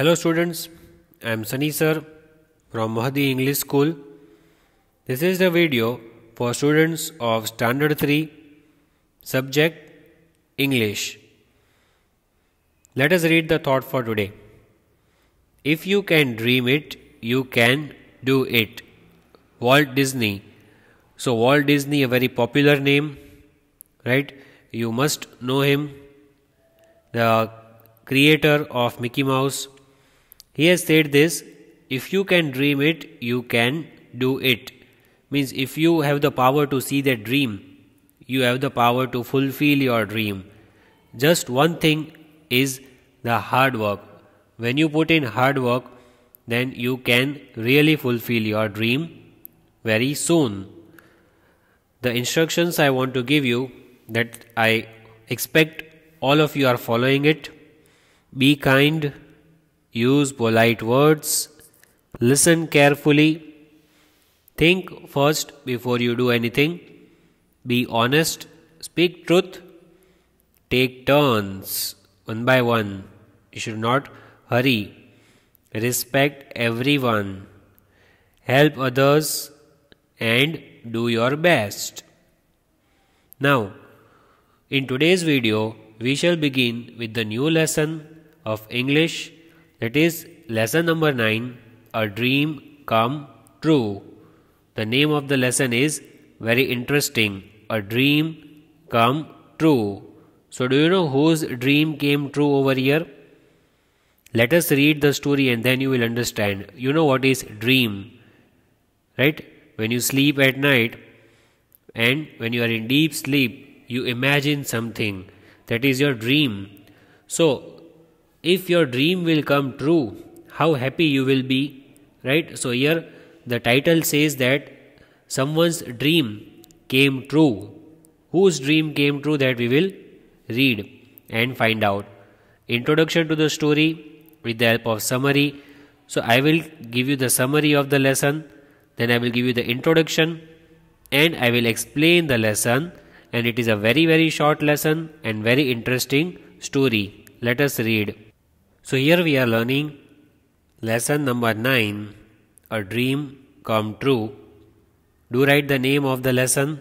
Hello students, I am Sunny sir from Mahdi English School. This is the video for students of Standard 3 subject English. Let us read the thought for today. If you can dream it, you can do it. Walt Disney. So Walt Disney a very popular name, right? You must know him. The creator of Mickey Mouse he has said this if you can dream it, you can do it. Means if you have the power to see that dream, you have the power to fulfill your dream. Just one thing is the hard work. When you put in hard work, then you can really fulfill your dream very soon. The instructions I want to give you that I expect all of you are following it. Be kind, use polite words, listen carefully, think first before you do anything, be honest, speak truth, take turns one by one. You should not hurry, respect everyone, help others, and do your best. Now, in today's video, we shall begin with the new lesson of English that is lesson number 9 A Dream Come True. The name of the lesson is very interesting A Dream Come True. So, do you know whose dream came true over here? Let us read the story and then you will understand. You know what is dream, right? When you sleep at night and when you are in deep sleep, you imagine something. That is your dream. So, if your dream will come true, how happy you will be, right? So, here the title says that someone's dream came true. Whose dream came true that we will read and find out. Introduction to the story with the help of summary. So, I will give you the summary of the lesson, then I will give you the introduction, and I will explain the lesson. And it is a very, very short lesson and very interesting story. Let us read. So here we are learning lesson number 9 a dream come true. Do write the name of the lesson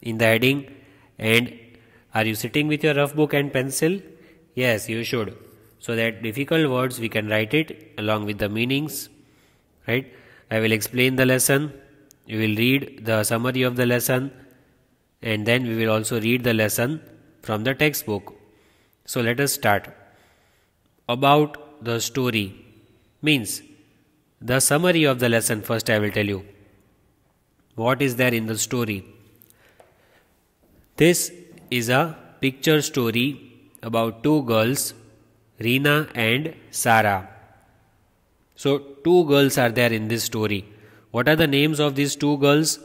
in the heading and are you sitting with your rough book and pencil? Yes, you should. So that difficult words we can write it along with the meanings, right? I will explain the lesson. You will read the summary of the lesson and then we will also read the lesson from the textbook. So let us start about the story means the summary of the lesson first i will tell you what is there in the story this is a picture story about two girls Rina and Sarah. So, two girls are there in this story. What are the names of these two girls?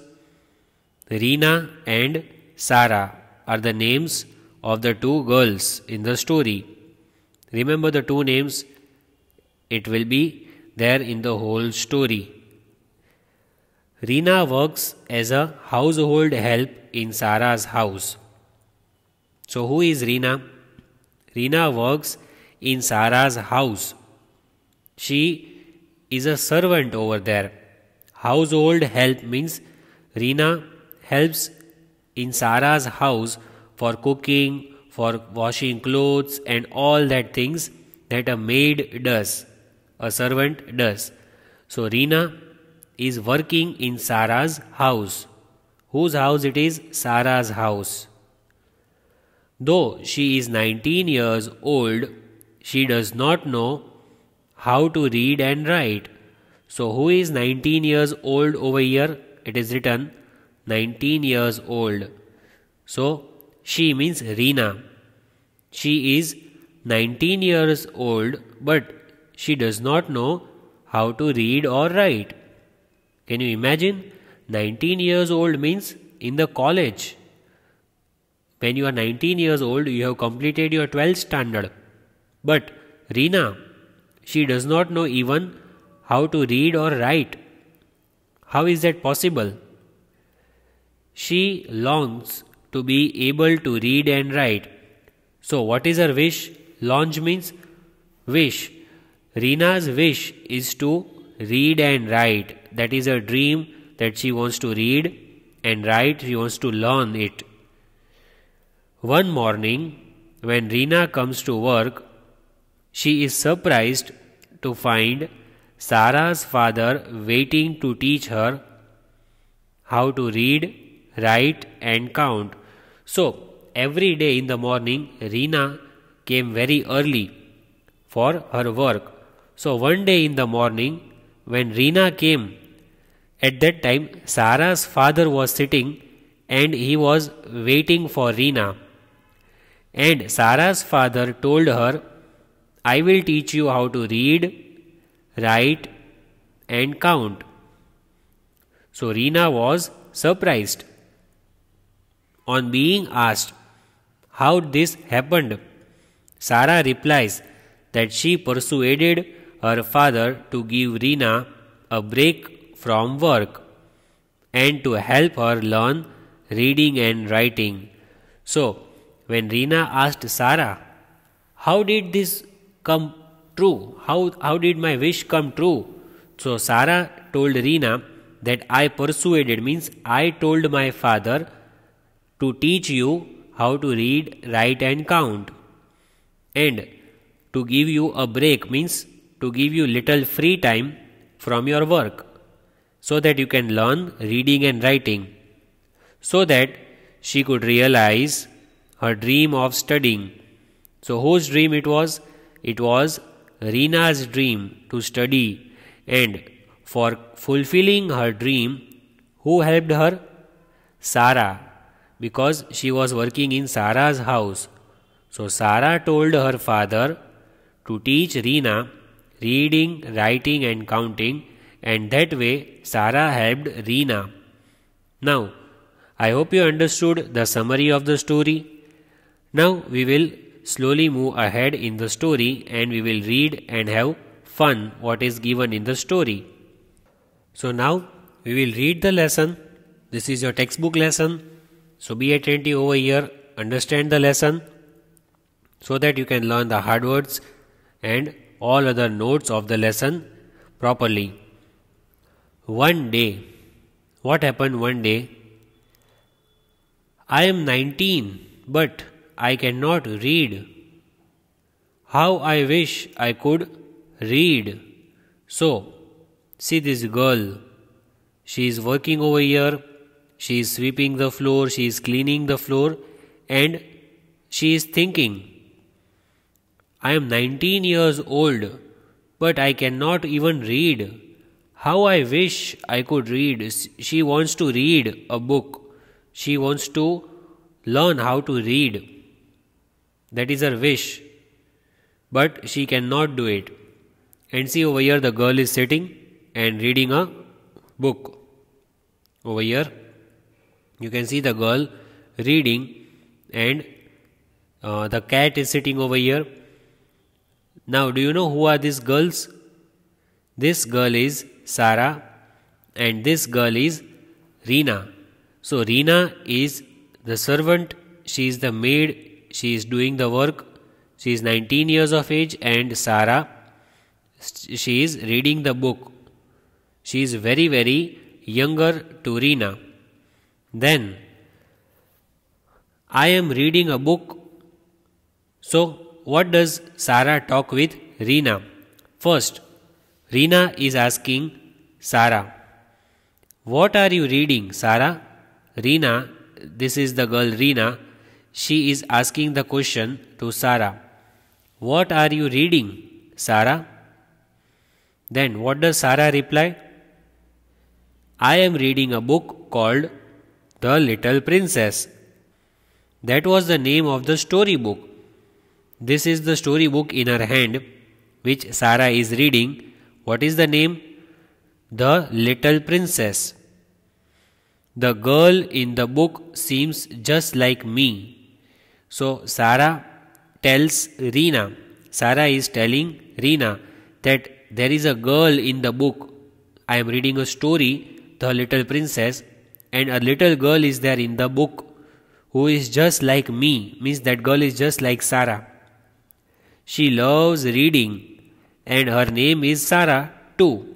Rina and Sarah are the names of the two girls in the story. Remember the two names, it will be there in the whole story. Rina works as a household help in Sarah's house. So, who is Rina? Rina works in Sarah's house. She is a servant over there. Household help means Rina helps in Sarah's house for cooking, for washing clothes and all that things that a maid does, a servant does. So Rina is working in Sarah's house. Whose house it is? Sarah's house. Though she is 19 years old, she does not know how to read and write. So, who is 19 years old over here? It is written 19 years old. So, she means Rina. She is 19 years old, but she does not know how to read or write. Can you imagine? 19 years old means in the college. When you are 19 years old, you have completed your 12th standard. But Rina, she does not know even how to read or write. How is that possible? She longs to be able to read and write. So, what is her wish? Launch means wish. Rina's wish is to read and write. That is her dream that she wants to read and write, she wants to learn it. One morning, when Rina comes to work, she is surprised to find Sarah's father waiting to teach her how to read, write, and count. So, Every day in the morning, Rina came very early for her work. So one day in the morning, when Rina came, at that time Sarah's father was sitting and he was waiting for Rina. And Sarah's father told her, I will teach you how to read, write, and count. So Rina was surprised on being asked how this happened. Sarah replies that she persuaded her father to give Rina a break from work and to help her learn reading and writing. So, when Rina asked Sarah, How did this come true? How, how did my wish come true? So, Sarah told Rina that I persuaded, means I told my father to teach you how to read, write, and count. And to give you a break means to give you little free time from your work so that you can learn reading and writing. So that she could realize her dream of studying. So, whose dream it was? It was Rina's dream to study, and for fulfilling her dream, who helped her? Sarah, because she was working in Sara's house. So Sara told her father to teach Reena reading, writing and counting and that way Sara helped Reena. Now, I hope you understood the summary of the story. Now we will slowly move ahead in the story and we will read and have fun what is given in the story. So now we will read the lesson. This is your textbook lesson so be attentive over here, understand the lesson so that you can learn the hard words and all other notes of the lesson properly. One day, what happened one day? I am 19, but I cannot read. How I wish I could read. So, see this girl. She is working over here she is sweeping the floor, she is cleaning the floor, and she is thinking, I am 19 years old, but I cannot even read. How I wish I could read. She wants to read a book. She wants to learn how to read. That is her wish. But she cannot do it. And see over here, the girl is sitting and reading a book. Over here, you can see the girl reading and uh, the cat is sitting over here. Now, do you know who are these girls? This girl is Sarah and this girl is Rina. So, Rina is the servant, she is the maid, she is doing the work, she is 19 years of age, and Sarah, she is reading the book. She is very, very younger to Rina. Then I am reading a book. So, what does Sarah talk with Rina? First, Rina is asking Sarah, What are you reading, Sarah? Rina, this is the girl Rina, she is asking the question to Sarah, What are you reading, Sarah? Then, what does Sarah reply? I am reading a book called the Little Princess. That was the name of the storybook. This is the storybook in her hand, which Sarah is reading. What is the name? The Little Princess. The girl in the book seems just like me. So Sarah tells Rina, Sarah is telling Rina that there is a girl in the book. I am reading a story, The Little Princess, and a little girl is there in the book who is just like me, means that girl is just like Sarah. She loves reading and her name is Sarah too.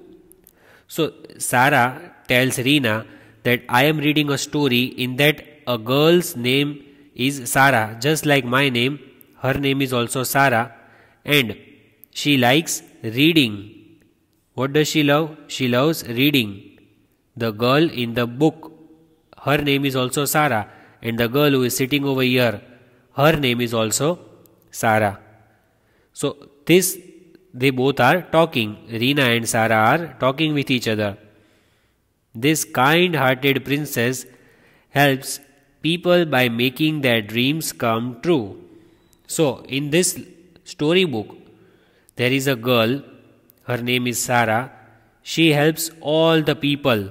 So Sarah tells Rina that I am reading a story in that a girl's name is Sarah, just like my name. Her name is also Sarah and she likes reading. What does she love? She loves reading. The girl in the book her name is also Sarah, and the girl who is sitting over here, her name is also Sarah. So, this they both are talking. Rina and Sarah are talking with each other. This kind hearted princess helps people by making their dreams come true. So, in this storybook, there is a girl, her name is Sarah. She helps all the people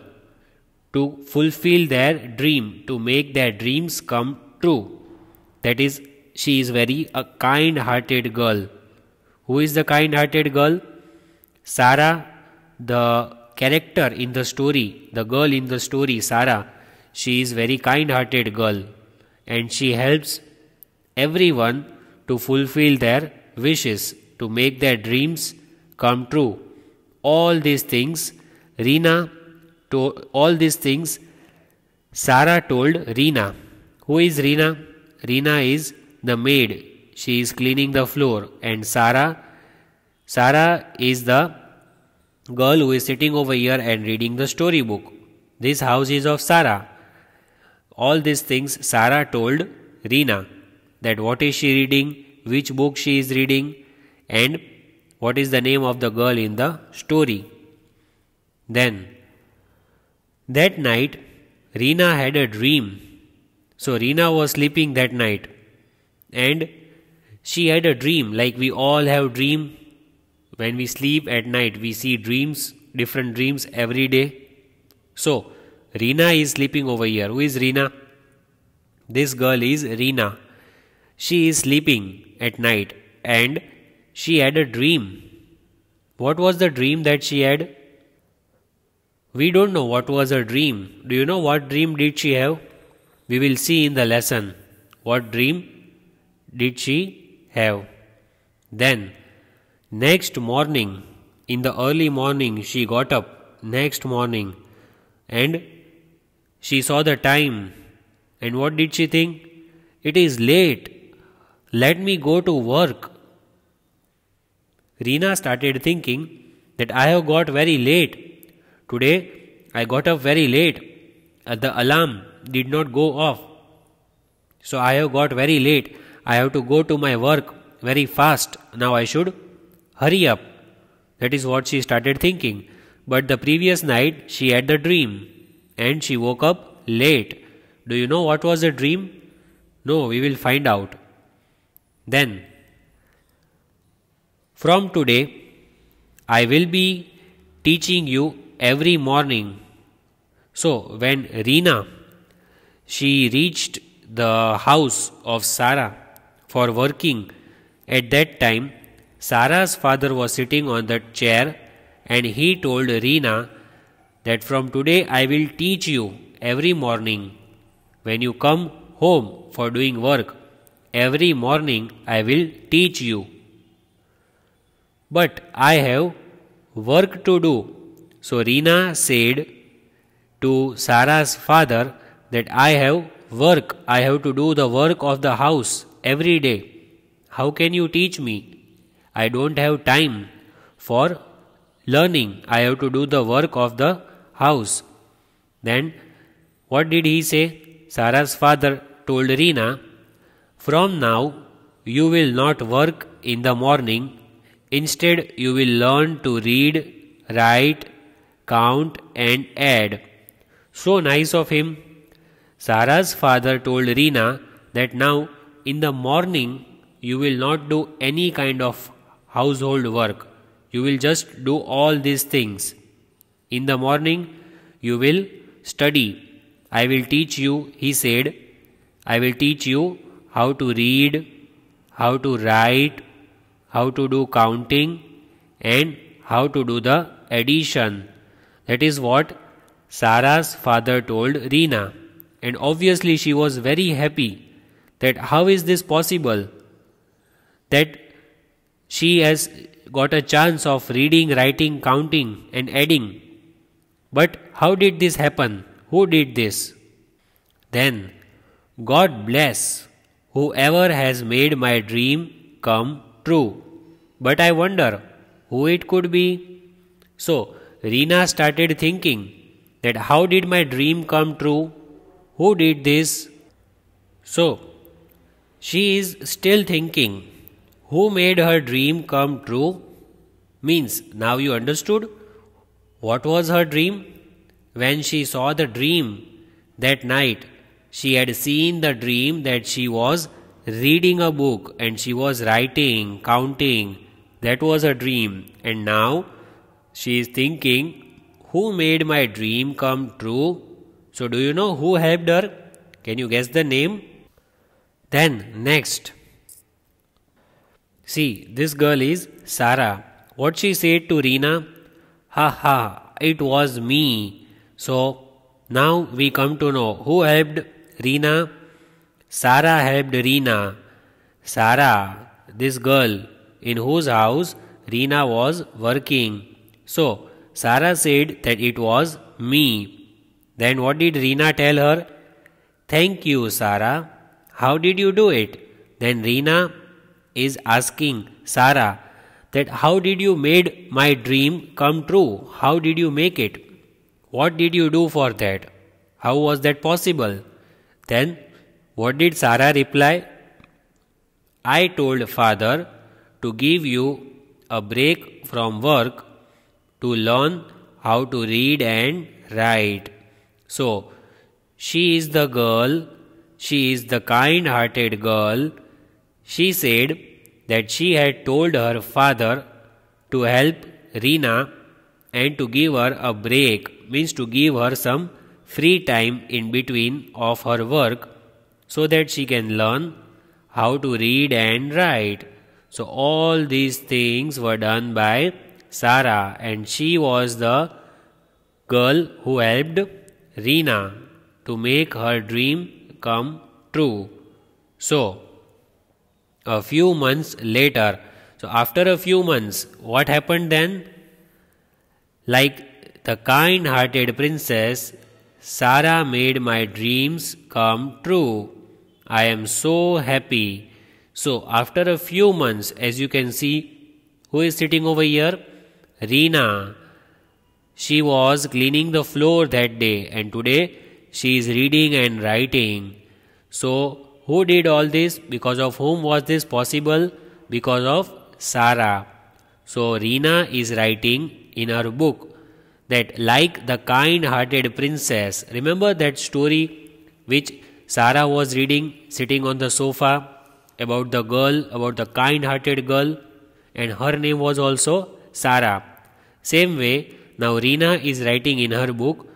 to fulfill their dream, to make their dreams come true. That is, she is very a kind hearted girl. Who is the kind hearted girl? Sarah, the character in the story, the girl in the story, Sarah, she is very kind hearted girl and she helps everyone to fulfill their wishes, to make their dreams come true. All these things Rina to all these things, Sarah told Rina. Who is Rina? Rina is the maid. She is cleaning the floor. And Sarah, Sarah is the girl who is sitting over here and reading the storybook. This house is of Sarah. All these things Sarah told Rina that what is she reading, which book she is reading, and what is the name of the girl in the story. Then that night, Rina had a dream. So, Rina was sleeping that night and she had a dream, like we all have dream. When we sleep at night, we see dreams, different dreams every day. So, Rina is sleeping over here. Who is Rina? This girl is Rina. She is sleeping at night and she had a dream. What was the dream that she had? We don't know what was her dream. Do you know what dream did she have? We will see in the lesson. What dream did she have? Then, next morning, in the early morning, she got up next morning and she saw the time. And what did she think? It is late. Let me go to work. Rina started thinking that I have got very late Today, I got up very late. Uh, the alarm did not go off. So I have got very late. I have to go to my work very fast. Now I should hurry up. That is what she started thinking. But the previous night, she had the dream and she woke up late. Do you know what was the dream? No, we will find out. Then, from today, I will be teaching you every morning. So when Rina she reached the house of Sarah for working at that time, Sarah's father was sitting on the chair and he told Rina that from today I will teach you every morning when you come home for doing work. Every morning I will teach you. But I have work to do so Rina said to Sarah's father that I have work, I have to do the work of the house every day. How can you teach me? I don't have time for learning. I have to do the work of the house. Then what did he say? Sarah's father told Rina, From now you will not work in the morning. Instead, you will learn to read, write, count and add. So nice of him. Sarah's father told Rina that now in the morning you will not do any kind of household work. You will just do all these things. In the morning you will study. I will teach you, he said, I will teach you how to read, how to write, how to do counting, and how to do the addition. That is what Sarah's father told Rina, and obviously she was very happy that how is this possible that she has got a chance of reading, writing, counting, and adding. But how did this happen? Who did this? Then, God bless whoever has made my dream come true. But I wonder who it could be. So, Rina started thinking that how did my dream come true? Who did this? So, she is still thinking who made her dream come true? Means, now you understood what was her dream? When she saw the dream that night, she had seen the dream that she was reading a book and she was writing, counting. That was her dream. And now she is thinking, Who made my dream come true? So, do you know who helped her? Can you guess the name? Then, next. See, this girl is Sarah. What she said to Rina? Ha ha, it was me. So, now we come to know who helped Rina? Sarah helped Rina. Sarah, this girl in whose house Rina was working. So Sarah said that it was me. Then what did Rina tell her? Thank you, Sarah. How did you do it? Then Rina is asking Sarah that how did you made my dream come true? How did you make it? What did you do for that? How was that possible? Then what did Sarah reply? I told father to give you a break from work to learn how to read and write. So, she is the girl, she is the kind hearted girl. She said that she had told her father to help Rina and to give her a break, means to give her some free time in between of her work so that she can learn how to read and write. So, all these things were done by Sarah, and she was the girl who helped Rina to make her dream come true. So, a few months later, so after a few months, what happened then? Like the kind hearted princess, Sarah made my dreams come true. I am so happy. So, after a few months, as you can see, who is sitting over here? Rina, she was cleaning the floor that day and today she is reading and writing. So, who did all this? Because of whom was this possible? Because of Sarah. So, Rina is writing in her book that, like the kind hearted princess, remember that story which Sarah was reading sitting on the sofa about the girl, about the kind hearted girl, and her name was also Sarah. Same way, now Reena is writing in her book,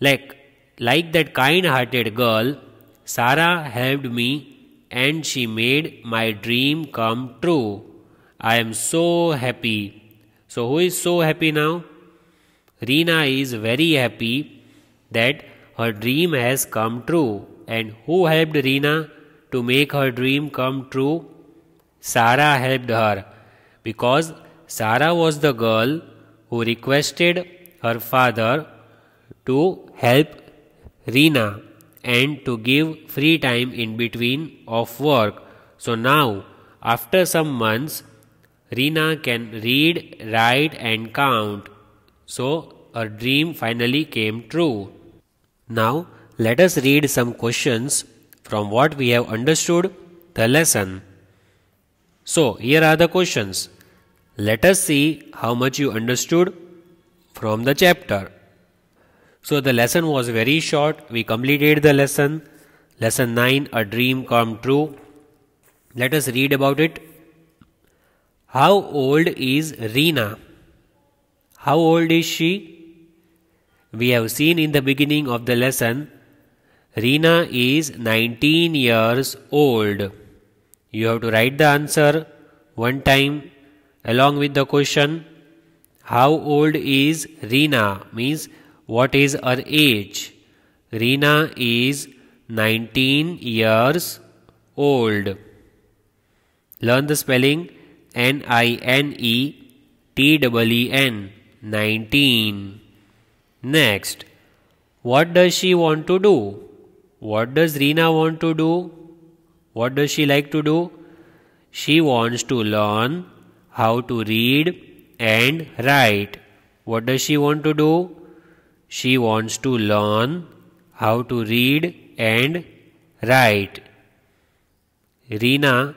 like, like that kind hearted girl, Sarah helped me and she made my dream come true. I am so happy. So, who is so happy now? Reena is very happy that her dream has come true. And who helped Reena to make her dream come true? Sarah helped her because Sarah was the girl who requested her father to help Rina and to give free time in between of work. So now, after some months, Rina can read, write, and count. So her dream finally came true. Now, let us read some questions from what we have understood the lesson. So, here are the questions. Let us see how much you understood from the chapter. So the lesson was very short. We completed the lesson. Lesson 9 A Dream Come True. Let us read about it. How old is Rina? How old is she? We have seen in the beginning of the lesson Rina is 19 years old. You have to write the answer one time along with the question how old is Rina means what is her age Rina is 19 years old learn the spelling N I N E T W E N 19 next what does she want to do what does Rina want to do what does she like to do she wants to learn how to read and write. What does she want to do? She wants to learn how to read and write. Rina,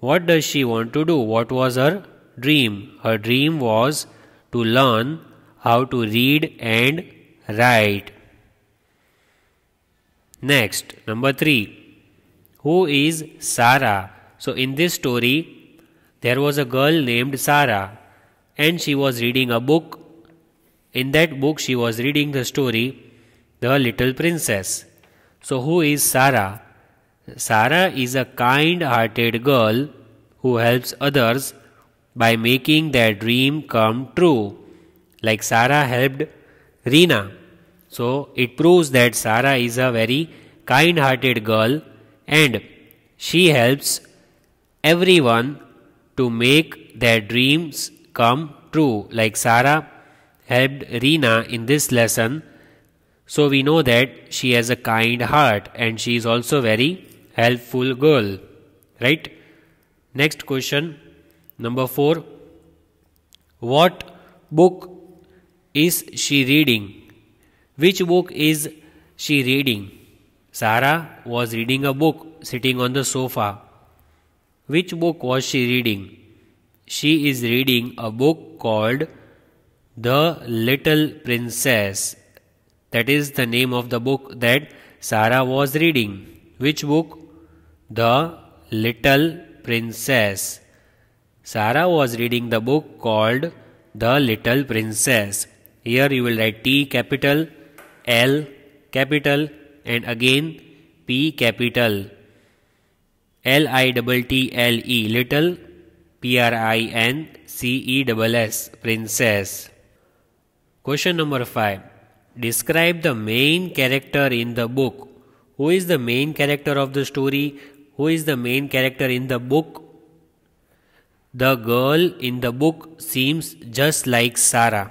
what does she want to do? What was her dream? Her dream was to learn how to read and write. Next, number three. Who is Sarah? So, in this story, there was a girl named Sarah, and she was reading a book. In that book, she was reading the story The Little Princess. So, who is Sarah? Sarah is a kind hearted girl who helps others by making their dream come true, like Sarah helped Rina. So, it proves that Sarah is a very kind hearted girl and she helps everyone to make their dreams come true, like Sarah helped Rina in this lesson. So we know that she has a kind heart and she is also very helpful girl. Right? Next question, number 4. What book is she reading? Which book is she reading? Sarah was reading a book sitting on the sofa. Which book was she reading? She is reading a book called The Little Princess. That is the name of the book that Sarah was reading. Which book? The Little Princess. Sarah was reading the book called The Little Princess. Here you will write T capital, L capital, and again P capital. L I T T L E little P R I N s princess. Question number 5. Describe the main character in the book. Who is the main character of the story? Who is the main character in the book? The girl in the book seems just like Sarah.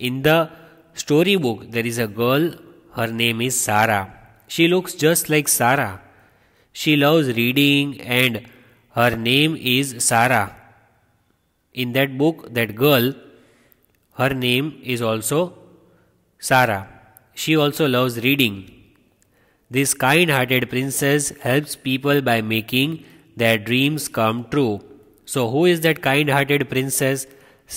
In the storybook, there is a girl, her name is Sarah. She looks just like Sarah. She loves reading and her name is Sarah. In that book, that girl, her name is also Sarah. She also loves reading. This kind hearted princess helps people by making their dreams come true. So, who is that kind hearted princess?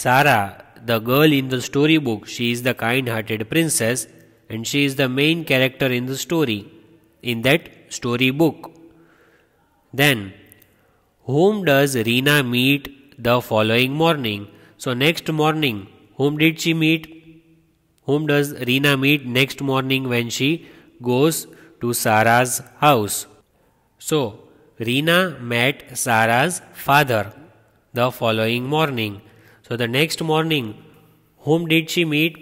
Sarah, the girl in the storybook, she is the kind hearted princess and she is the main character in the story, in that storybook. Then, whom does Rina meet the following morning? So, next morning, whom did she meet? Whom does Rina meet next morning when she goes to Sarah's house? So, Rina met Sarah's father the following morning. So, the next morning, whom did she meet?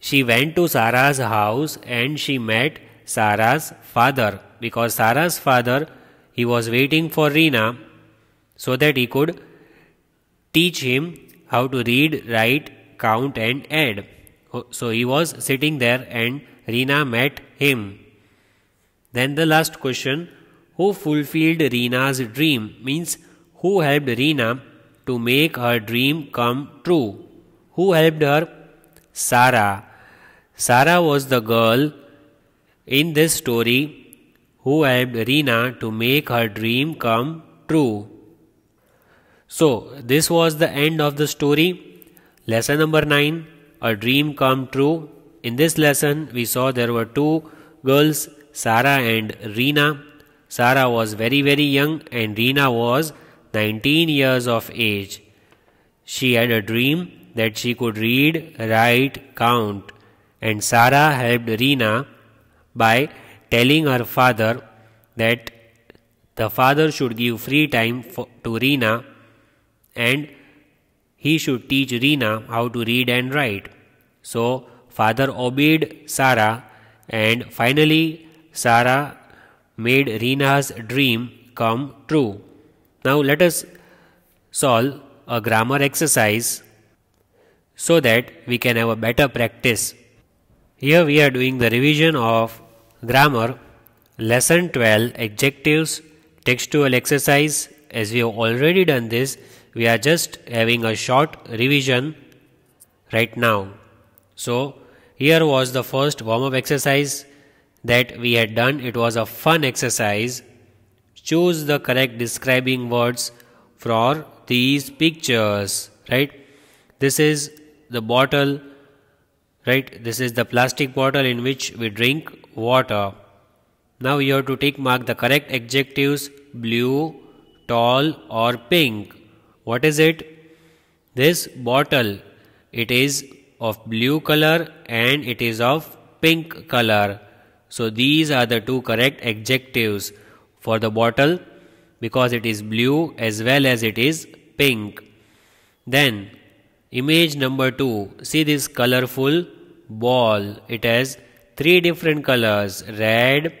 She went to Sarah's house and she met Sarah's father because Sarah's father he was waiting for Reena so that he could teach him how to read, write, count, and add. Oh, so he was sitting there, and Reena met him. Then the last question Who fulfilled Reena's dream? means who helped Reena to make her dream come true? Who helped her? Sarah. Sarah was the girl in this story who helped Rina to make her dream come true. So, this was the end of the story. Lesson number 9 A Dream Come True. In this lesson, we saw there were two girls, Sarah and Rina. Sarah was very, very young, and Rina was 19 years of age. She had a dream that she could read, write, count, and Sarah helped Rina by telling her father that the father should give free time for, to Rina and he should teach Rina how to read and write. So father obeyed Sarah and finally Sarah made Rina's dream come true. Now let us solve a grammar exercise so that we can have a better practice. Here we are doing the revision of Grammar Lesson 12 Adjectives Textual exercise As we have already done this, we are just having a short revision right now. So, here was the first warm up exercise that we had done. It was a fun exercise. Choose the correct describing words for these pictures, right? This is the bottle right this is the plastic bottle in which we drink water now you have to tick mark the correct adjectives blue tall or pink what is it this bottle it is of blue color and it is of pink color so these are the two correct adjectives for the bottle because it is blue as well as it is pink then Image number 2. See this colorful ball. It has three different colors. Red,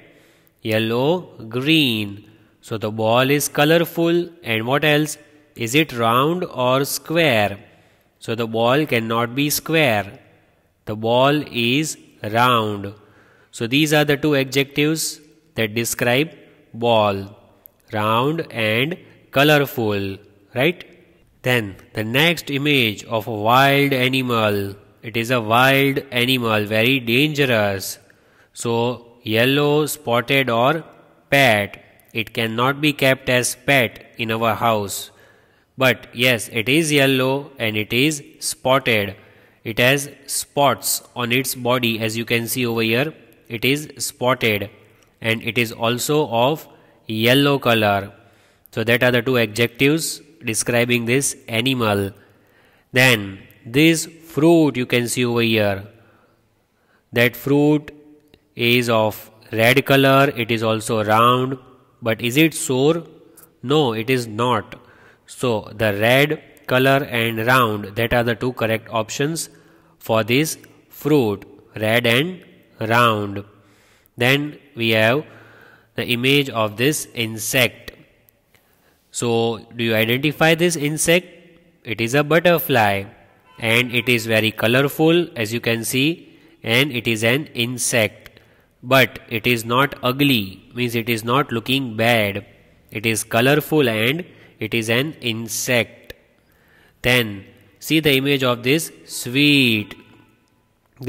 yellow, green. So the ball is colorful and what else? Is it round or square? So the ball cannot be square. The ball is round. So these are the two adjectives that describe ball. Round and colorful, right? Then the next image of a wild animal. It is a wild animal, very dangerous. So yellow, spotted or pet. It cannot be kept as pet in our house. But yes, it is yellow and it is spotted. It has spots on its body as you can see over here. It is spotted and it is also of yellow color. So that are the two adjectives describing this animal. Then this fruit you can see over here. That fruit is of red color, it is also round, but is it sour? No, it is not. So the red color and round that are the two correct options for this fruit red and round. Then we have the image of this insect so, do you identify this insect? It is a butterfly and it is very colorful as you can see and it is an insect but it is not ugly means it is not looking bad it is colorful and it is an insect then see the image of this sweet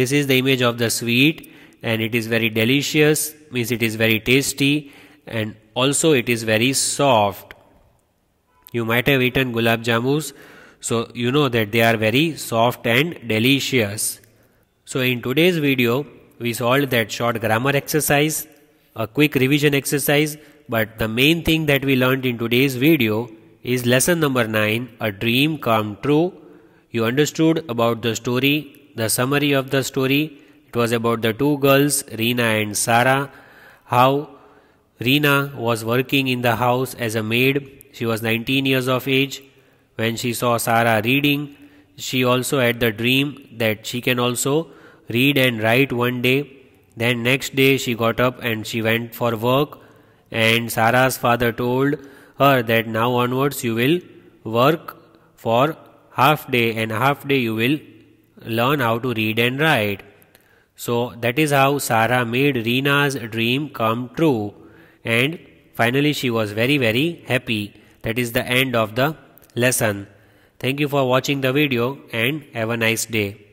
this is the image of the sweet and it is very delicious means it is very tasty and also it is very soft you might have eaten gulab jamus, so you know that they are very soft and delicious. So in today's video, we solved that short grammar exercise, a quick revision exercise, but the main thing that we learned in today's video is lesson number 9, a dream come true. You understood about the story, the summary of the story. It was about the two girls, Rina and Sarah, how Rina was working in the house as a maid she was 19 years of age. When she saw Sarah reading, she also had the dream that she can also read and write one day. Then next day she got up and she went for work and Sarah's father told her that now onwards you will work for half day and half day you will learn how to read and write. So that is how Sarah made Rina's dream come true and finally she was very very happy that is the end of the lesson. Thank you for watching the video and have a nice day.